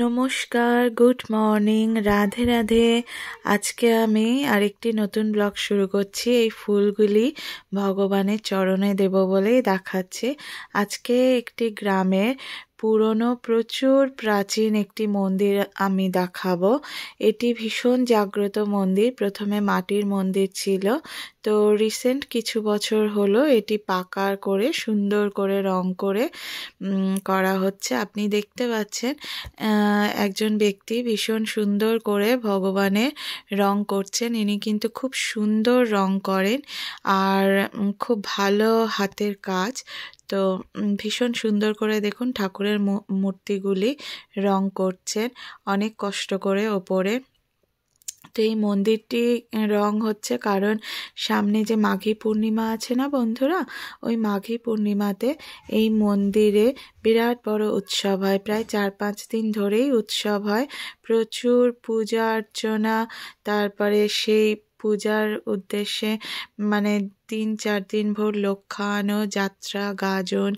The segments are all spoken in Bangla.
নমস্কার গুড মর্নিং রাধে রাধে আজকে আমি আরেকটি নতুন ব্লগ শুরু করছি এই ফুলগুলি ভগবানের চরণে দেব বলেই দেখাচ্ছে আজকে একটি গ্রামে পুরনো প্রচুর প্রাচীন একটি মন্দির আমি দেখাবো এটি ভীষণ জাগ্রত মন্দির প্রথমে মাটির মন্দির ছিল তো রিসেন্ট কিছু বছর হলো এটি পাকার করে সুন্দর করে রং করে করা হচ্ছে আপনি দেখতে পাচ্ছেন একজন ব্যক্তি ভীষণ সুন্দর করে ভগবানের রং করছেন ইনি কিন্তু খুব সুন্দর রং করেন আর খুব ভালো হাতের কাজ তো ভীষণ সুন্দর করে দেখুন ঠাকুরের মূর্তিগুলি রং করছেন অনেক কষ্ট করে ওপরে তো এই মন্দিরটি রং হচ্ছে কারণ সামনে যে মাঘী পূর্ণিমা আছে না বন্ধুরা ওই মাঘী পূর্ণিমাতে এই মন্দিরে বিরাট বড় উৎসব হয় প্রায় চার পাঁচ দিন ধরেই উৎসব হয় প্রচুর পূজা অর্চনা তারপরে সেই পূজার উদ্দেশ্যে মানে তিন চার দিন ভোর লক্ষানো যাত্রা গাজন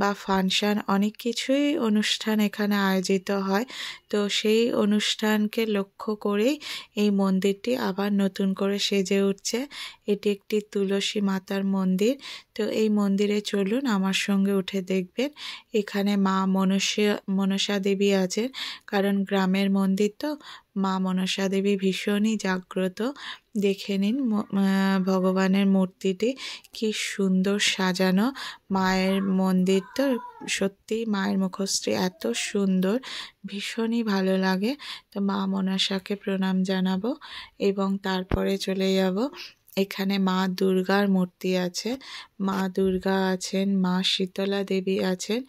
বা ফাংশান অনেক কিছুই অনুষ্ঠান এখানে আয়োজিত হয় তো সেই অনুষ্ঠানকে লক্ষ্য করেই এই মন্দিরটি আবার নতুন করে সেজে উঠছে এটি একটি তুলসী মাতার মন্দির তো এই মন্দিরে চলুন আমার সঙ্গে উঠে দেখবেন এখানে মা মনসা মনসা দেবী আছেন কারণ গ্রামের মন্দির তো মা মনসা দেবী ভীষণই জাগ্রত দেখে নিন ভগবানের মূর্তি মধ্যে কি সুন্দর সাজানো মায়ের মন্দির তো সত্যি মায়ের মুখশ্রী এত সুন্দর ভীষণই ভালো লাগে তো মা মনাশাকে প্রণাম জানাবো এবং তারপরে চলে যাব এখানে মা দুর্গার মূর্তি আছে মা দুর্গা আছেন মা শীতলা দেবী আছেন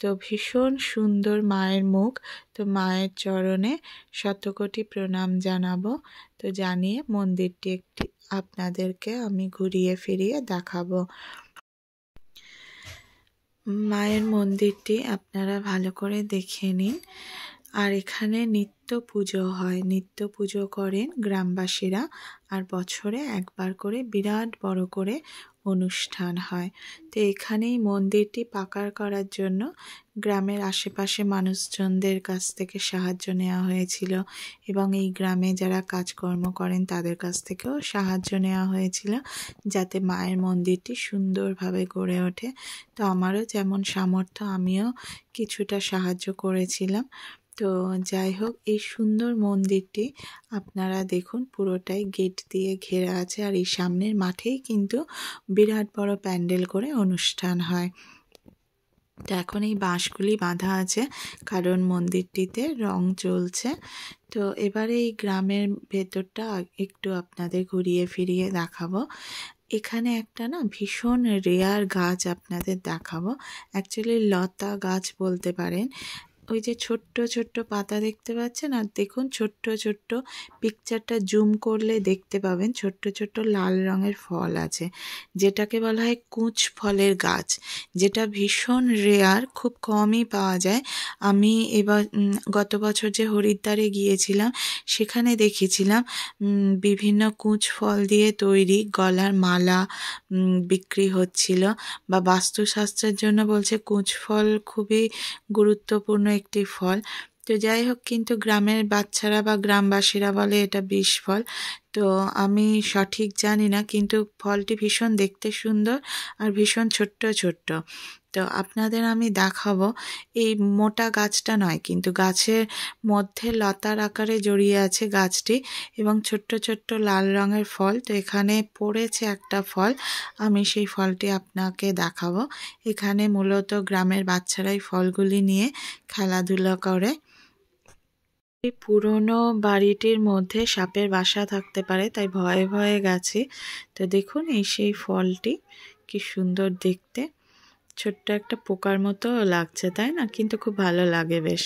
তো ভীষণ সুন্দর মায়ের মুখ তো মায়ের চরণে শতকোটি প্রণাম জানাবো তো জানিয়ে মন্দিরটি একটি আপনাদেরকে আমি ঘুরিয়ে ফিরিয়ে দেখাবো মায়ের মন্দিরটি আপনারা ভালো করে দেখে নিন আর এখানে নিত্য পুজো হয় নিত্য পুজো করেন গ্রামবাসীরা আর বছরে একবার করে বিরাট বড় করে অনুষ্ঠান হয় তো এখানেই মন্দিরটি পাকার করার জন্য গ্রামের আশেপাশে মানুষজনদের কাছ থেকে সাহায্য নেওয়া হয়েছিল এবং এই গ্রামে যারা কাজকর্ম করেন তাদের কাছ থেকেও সাহায্য নেওয়া হয়েছিল যাতে মায়ের মন্দিরটি সুন্দরভাবে গড়ে ওঠে তো আমারও যেমন সামর্থ্য আমিও কিছুটা সাহায্য করেছিলাম তো যাই হোক এই সুন্দর মন্দিরটি আপনারা দেখুন পুরোটাই গেট দিয়ে ঘেরা আছে আর এই সামনের মাঠেই কিন্তু বিরাট বড় প্যান্ডেল করে অনুষ্ঠান হয় তো এখন এই বাঁশগুলি বাঁধা আছে কারণ মন্দিরটিতে রং চলছে তো এবারে এই গ্রামের ভেতরটা একটু আপনাদের ঘুরিয়ে ফিরিয়ে দেখাবো এখানে একটা না ভীষণ রেয়ার গাছ আপনাদের দেখাবো অ্যাকচুয়ালি লতা গাছ বলতে পারেন ওই যে ছোট্ট ছোট্ট পাতা দেখতে পাচ্ছেন আর দেখুন ছোট্ট ছোট্ট পিকচারটা জুম করলে দেখতে পাবেন ছোট্ট ছোট্ট লাল রঙের ফল আছে যেটাকে বলা হয় কুঁচ ফলের গাছ যেটা ভীষণ রেয়ার খুব কমই পাওয়া যায় আমি এবার গত বছর যে হরিদ্বারে গিয়েছিলাম সেখানে দেখেছিলাম বিভিন্ন কুঁচ ফল দিয়ে তৈরি গলার মালা বিক্রি হচ্ছিল বা বাস্তুশাস্ত্রের জন্য বলছে কুঁচ ফল খুবই গুরুত্বপূর্ণ একটি ফল তো যাই হোক কিন্তু গ্রামের বাচ্চারা বা গ্রামবাসীরা বলে এটা বিষ ফল তো আমি সঠিক জানি না কিন্তু ফলটি ভীষণ দেখতে সুন্দর আর ভীষণ ছোট্ট ছোট্ট তো আপনাদের আমি দেখাবো এই মোটা গাছটা নয় কিন্তু গাছের মধ্যে লতার আকারে জড়িয়ে আছে গাছটি এবং ছোট্ট ছোট্ট লাল রঙের ফল তো এখানে পড়েছে একটা ফল আমি সেই ফলটি আপনাকে দেখাবো এখানে মূলত গ্রামের বাচ্চারাই ফলগুলি নিয়ে খেলাধুলা করে এই পুরনো বাড়িটির মধ্যে সাপের বাসা থাকতে পারে তাই ভয়ে ভয়ে গেছে তো দেখুন এই সেই ফলটি কি সুন্দর দেখতে ছোট্ট একটা পোকার মতো লাগছে তাই না কিন্তু খুব ভালো লাগে বেশ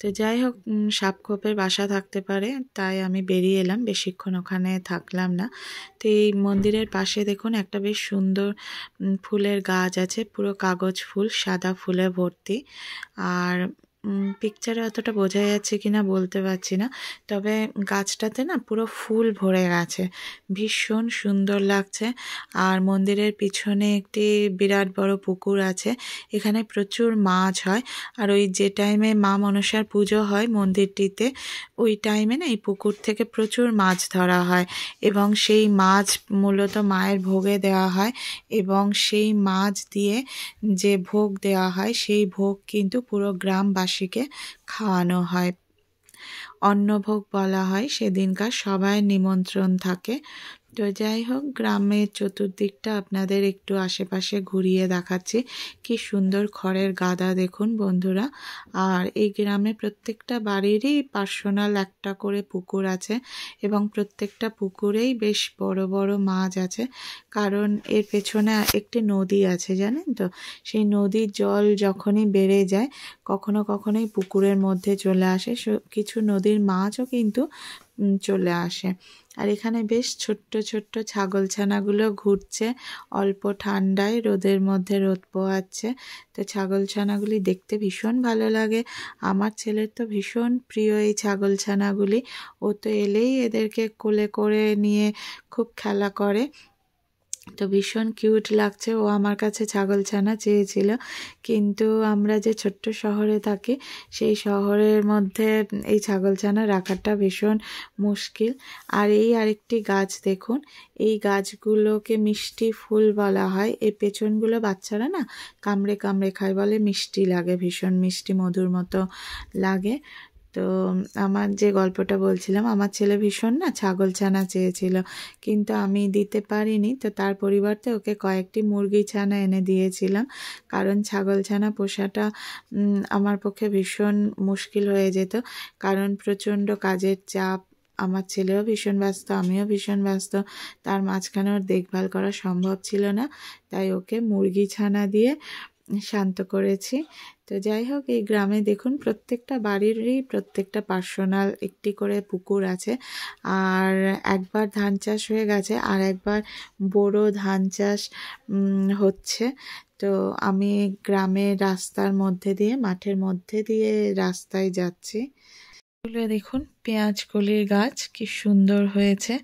তো যাই হোক সাপ খোপের বাসা থাকতে পারে তাই আমি বেরিয়ে এলাম বেশিক্ষণ ওখানে থাকলাম না তো এই মন্দিরের পাশে দেখুন একটা বেশ সুন্দর ফুলের গাছ আছে পুরো কাগজ ফুল সাদা ফুলে ভর্তি আর পিকচারে অতটা বোঝা যাচ্ছে কি না বলতে পারছি না তবে গাছটাতে না পুরো ফুল ভরে গেছে ভীষণ সুন্দর লাগছে আর মন্দিরের পিছনে একটি বিরাট বড় পুকুর আছে এখানে প্রচুর মাছ হয় আর ওই যে টাইমে মা মনসার পুজো হয় মন্দিরটিতে ওই টাইমে না এই পুকুর থেকে প্রচুর মাছ ধরা হয় এবং সেই মাছ মূলত মায়ের ভোগে দেওয়া হয় এবং সেই মাছ দিয়ে যে ভোগ দেওয়া হয় সেই ভোগ কিন্তু পুরো গ্রামবাসী মাসিকে খাওয়ানো হয় অন্নভোগ বলা হয় সেদিনকার সবাই নিমন্ত্রণ থাকে তো যাই হোক গ্রামের চতুর্দিকটা আপনাদের একটু আশেপাশে ঘুরিয়ে দেখাচ্ছি কি সুন্দর খড়ের গাদা দেখুন বন্ধুরা আর এই গ্রামে প্রত্যেকটা বাড়িরই পার্সোনাল একটা করে পুকুর আছে এবং প্রত্যেকটা পুকুরেই বেশ বড় বড় মাছ আছে কারণ এর পেছনে একটি নদী আছে জানেন তো সেই নদীর জল যখনই বেড়ে যায় কখনো কখনোই পুকুরের মধ্যে চলে আসে কিছু নদীর মাছও কিন্তু চলে আসে আর এখানে বেশ ছোট্ট ছোট্ট ছাগল ছানাগুলো ঘুরছে অল্প ঠান্ডায় রোদের মধ্যে রোদ পোহাচ্ছে তো ছাগল ছানাগুলি দেখতে ভীষণ ভালো লাগে আমার ছেলের তো ভীষণ প্রিয় এই ছাগল ছানাগুলি ও তো এলেই এদেরকে কোলে করে নিয়ে খুব খেলা করে তো ভীষণ কিউট লাগছে ও আমার কাছে ছাগল ছানা চেয়েছিল কিন্তু আমরা যে ছোট্ট শহরে থাকি সেই শহরের মধ্যে এই ছাগল ছানা রাখাটা ভীষণ মুশকিল আর এই আরেকটি গাছ দেখুন এই গাছগুলোকে মিষ্টি ফুল বলা হয় এই পেছনগুলো বাচ্চারা না কামড়ে কামড়ে খায় বলে মিষ্টি লাগে ভীষণ মিষ্টি মধুর মতো লাগে তো আমার যে গল্পটা বলছিলাম আমার ছেলে ভীষণ না ছাগল ছানা চেয়েছিল কিন্তু আমি দিতে পারিনি তো তার পরিবর্তে ওকে কয়েকটি মুরগি ছানা এনে দিয়েছিলাম কারণ ছাগল ছানা পোষাটা আমার পক্ষে ভীষণ মুশকিল হয়ে যেত কারণ প্রচণ্ড কাজের চাপ আমার ছেলেও ভীষণ ব্যস্ত আমিও ভীষণ ব্যস্ত তার মাঝখানে ওর দেখভাল করা সম্ভব ছিল না তাই ওকে মুরগি ছানা দিয়ে শান্ত করেছি তো যাই হোক এই গ্রামে দেখুন প্রত্যেকটা বাড়িরই প্রত্যেকটা পার্সোনাল একটি করে পুকুর আছে আর একবার ধান চাষ হয়ে গেছে আর একবার বড় ধান চাষ হচ্ছে তো আমি গ্রামের রাস্তার মধ্যে দিয়ে মাঠের মধ্যে দিয়ে রাস্তায় যাচ্ছি এগুলো দেখুন পেঁয়াজ কলির গাছ কি সুন্দর হয়েছে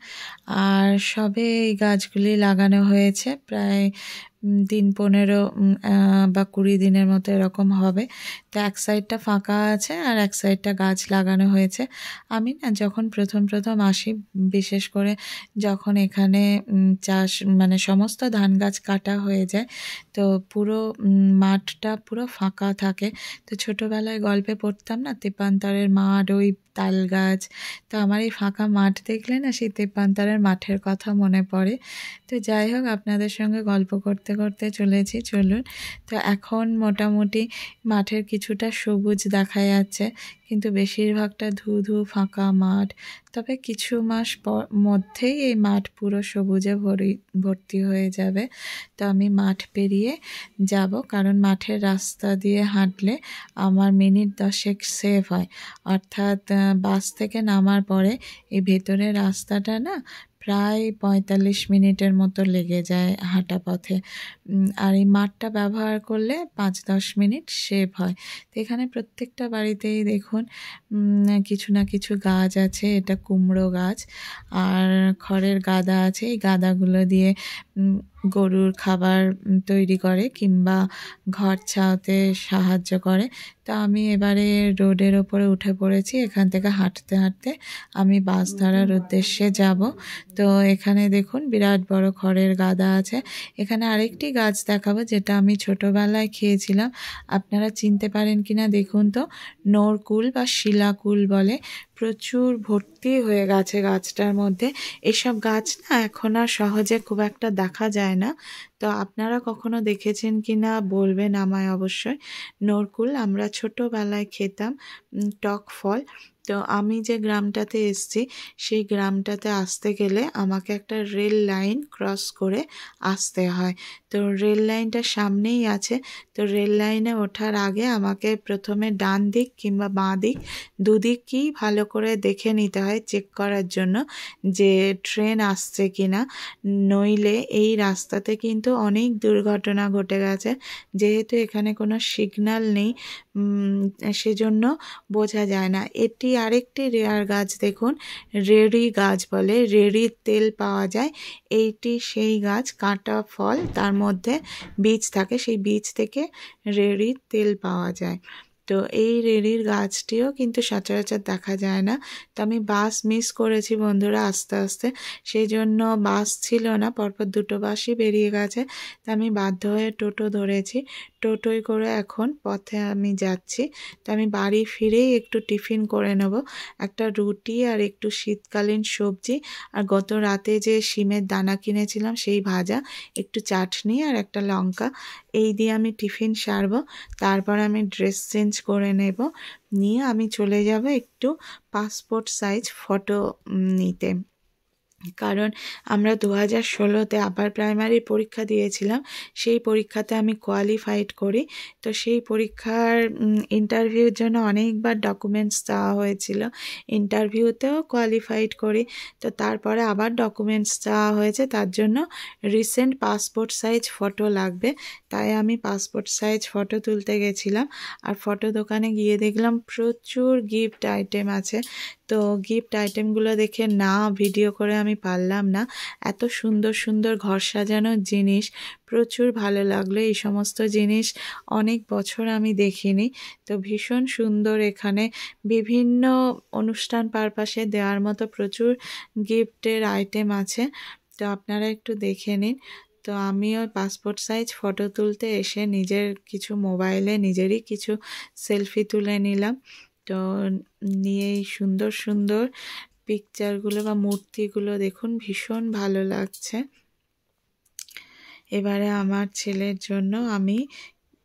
আর সবে এই গাছগুলি লাগানো হয়েছে প্রায় দিন পনেরো বা কুড়ি দিনের মতো এরকম হবে তো এক সাইডটা ফাঁকা আছে আর এক সাইডটা গাছ লাগানো হয়েছে আমি না যখন প্রথম প্রথম আসি বিশেষ করে যখন এখানে চাষ মানে সমস্ত ধান গাছ কাটা হয়ে যায় তো পুরো মাঠটা পুরো ফাঁকা থাকে তো ছোটোবেলায় গল্পে পড়তাম না তেপান্তারের মাঠ ওই তাল গাছ তো আমার এই ফাঁকা মাঠ দেখলে না সেই তেপান্তারের মাঠের কথা মনে পড়ে তো যাই হোক আপনাদের সঙ্গে গল্প করতে করতে চলেছি চলুন তো এখন মোটামুটি মাঠের কিছুটা সবুজ দেখা যাচ্ছে কিন্তু বেশিরভাগটা ধু ধু ফাঁকা মাঠ তবে কিছু মাস পর মধ্যেই এই মাঠ পুরো সবুজে ভরি ভর্তি হয়ে যাবে তো আমি মাঠ পেরিয়ে যাব কারণ মাঠের রাস্তা দিয়ে হাঁটলে আমার মিনিট দশেক সেভ হয় অর্থাৎ বাস থেকে নামার পরে এই ভেতরের রাস্তাটা না প্রায় পঁয়তাল্লিশ মিনিটের মতো লেগে যায় হাঁটা পথে আর এই মাঠটা ব্যবহার করলে পাঁচ দশ মিনিট সেভ হয় তো এখানে প্রত্যেকটা বাড়িতেই দেখুন কিছু না কিছু গাছ আছে এটা কুমড়ো গাছ আর খড়ের গাদা আছে এই গাদাগুলো দিয়ে গরুর খাবার তৈরি করে কিংবা ঘর ছাওতে সাহায্য করে তো আমি এবারে রোডের ওপরে উঠে পড়েছি এখান থেকে হাঁটতে হাঁটতে আমি বাস ধরার উদ্দেশ্যে যাব তো এখানে দেখুন বিরাট বড় খড়ের গাদা আছে এখানে আরেকটি গাছ দেখাবো যেটা আমি ছোটোবেলায় খেয়েছিলাম আপনারা চিনতে পারেন কিনা দেখুন তো নরকুল বা শিলাকুল বলে প্রচুর ভর্তি হয়ে গেছে গাছটার মধ্যে এসব গাছ না এখন আর সহজে খুব একটা দেখা যায় না তো আপনারা কখনো দেখেছেন কি না বলবেন আমায় অবশ্যই নরকুল আমরা ছোটোবেলায় খেতাম টক ফল তো আমি যে গ্রামটাতে এসছি সেই গ্রামটাতে আসতে গেলে আমাকে একটা রেল লাইন ক্রস করে আসতে হয় তো রেল লাইনটা সামনেই আছে তো রেল লাইনে ওঠার আগে আমাকে প্রথমে ডান দিক কিংবা বাঁ দিক দুদিকই ভালো করে দেখে নিতে হয় চেক করার জন্য যে ট্রেন আসছে কি না নইলে এই রাস্তাতে কিন্তু অনেক দুর্ঘটনা ঘটে গেছে যেহেতু এখানে কোনো সিগন্যাল নেই সেজন্য বোঝা যায় না এটি আরেকটি রেয়ার গাছ দেখুন রেড়ি গাছ বলে রেড়ির তেল পাওয়া যায় এইটি সেই গাছ কাঁটা ফল তার মধ্যে বীজ থাকে সেই বীজ থেকে রেড়ির তেল পাওয়া যায় তো এই রেড়ির গাছটিও কিন্তু সচরাচর দেখা যায় না তো আমি বাস মিস করেছি বন্ধুরা আস্তে আস্তে সেই জন্য বাস ছিল না পরপর দুটো বাসই বেরিয়ে গেছে তা আমি বাধ্য হয়ে টোটো ধরেছি টোটোই করে এখন পথে আমি যাচ্ছি তো আমি বাড়ি ফিরেই একটু টিফিন করে নেব একটা রুটি আর একটু শীতকালীন সবজি আর গত রাতে যে শিমের দানা কিনেছিলাম সেই ভাজা একটু চাটনি আর একটা লঙ্কা এই দিয়ে আমি টিফিন সারবো তারপর আমি ড্রেস চেঞ্জ করে নেব নিয়ে আমি চলে যাব একটু পাসপোর্ট সাইজ ফটো নিতে কারণ আমরা দু হাজার ষোলোতে আবার প্রাইমারি পরীক্ষা দিয়েছিলাম সেই পরীক্ষাতে আমি কোয়ালিফাইড করি তো সেই পরীক্ষার ইন্টারভিউর জন্য অনেকবার ডকুমেন্টস চাওয়া হয়েছিল ইন্টারভিউতেও কোয়ালিফাইড করি তো তারপরে আবার ডকুমেন্টস চাওয়া হয়েছে তার জন্য রিসেন্ট পাসপোর্ট সাইজ ফটো লাগবে তাই আমি পাসপোর্ট সাইজ ফটো তুলতে গেছিলাম আর ফটো দোকানে গিয়ে দেখলাম প্রচুর গিফট আইটেম আছে তো গিফট আইটেমগুলো দেখে না ভিডিও করে আমি পারলাম না এত সুন্দর সুন্দর ঘর সাজানোর জিনিস প্রচুর ভালো লাগলো এই সমস্ত জিনিস অনেক বছর আমি দেখিনি তো ভীষণ সুন্দর এখানে বিভিন্ন অনুষ্ঠান পারপাশে দেওয়ার মতো প্রচুর গিফটের আইটেম আছে তো আপনারা একটু দেখে নিন তো আমি ওই পাসপোর্ট সাইজ ফটো তুলতে এসে নিজের কিছু মোবাইলে নিজেরই কিছু সেলফি তুলে নিলাম তো নিয়ে এই সুন্দর সুন্দর পিকচারগুলো বা মূর্তিগুলো দেখুন ভীষণ ভালো লাগছে এবারে আমার ছেলের জন্য আমি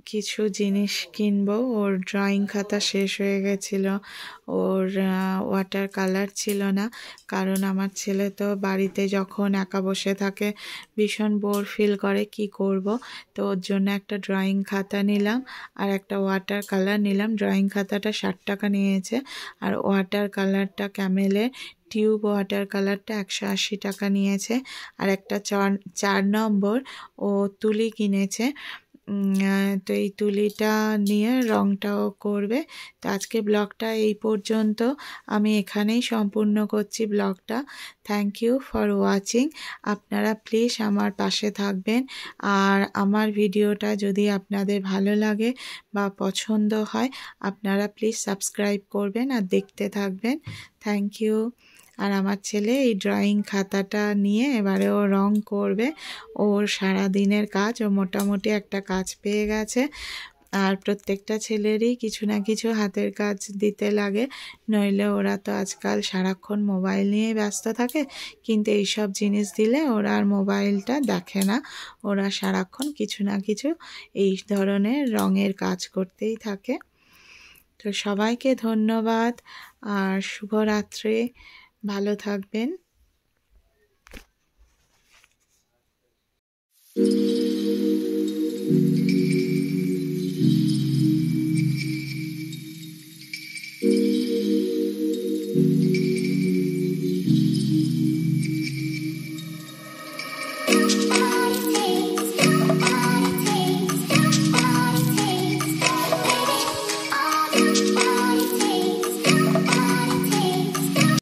কিছু জিনিস কিনবো ওর ড্রয়িং খাতা শেষ হয়ে গেছিল ওর ওয়াটার কালার ছিল না কারণ আমার ছেলে তো বাড়িতে যখন একা বসে থাকে ভীষণ বোর ফিল করে কি করব তো ওর জন্য একটা ড্রয়িং খাতা নিলাম আর একটা ওয়াটার কালার নিলাম ড্রয়িং খাতাটা ষাট টাকা নিয়েছে আর ওয়াটার কালারটা ক্যামেলের টিউব ওয়াটার কালারটা একশো আশি টাকা নিয়েছে আর একটা চার চার নম্বর ও তুলি কিনেছে তো এই তুলিটা নিয়ে রংটাও করবে তো আজকে ব্লগটা এই পর্যন্ত আমি এখানেই সম্পূর্ণ করছি ব্লগটা থ্যাংক ইউ ফর ওয়াচিং আপনারা প্লিজ আমার পাশে থাকবেন আর আমার ভিডিওটা যদি আপনাদের ভালো লাগে বা পছন্দ হয় আপনারা প্লিজ সাবস্ক্রাইব করবেন আর দেখতে থাকবেন থ্যাংক ইউ আর আমার ছেলে এই ড্রয়িং খাতাটা নিয়ে এবারে ও রং করবে ওর সারা দিনের কাজ ও মোটামুটি একটা কাজ পেয়ে গেছে আর প্রত্যেকটা ছেলেরই কিছু না কিছু হাতের কাজ দিতে লাগে নইলে ওরা তো আজকাল সারাক্ষণ মোবাইল নিয়ে ব্যস্ত থাকে কিন্তু এইসব জিনিস দিলে ওরা আর মোবাইলটা দেখে না ওরা সারাক্ষণ কিছু না কিছু এই ধরনের রঙের কাজ করতেই থাকে তো সবাইকে ধন্যবাদ আর শুভরাত্রি ভালো থাকবেন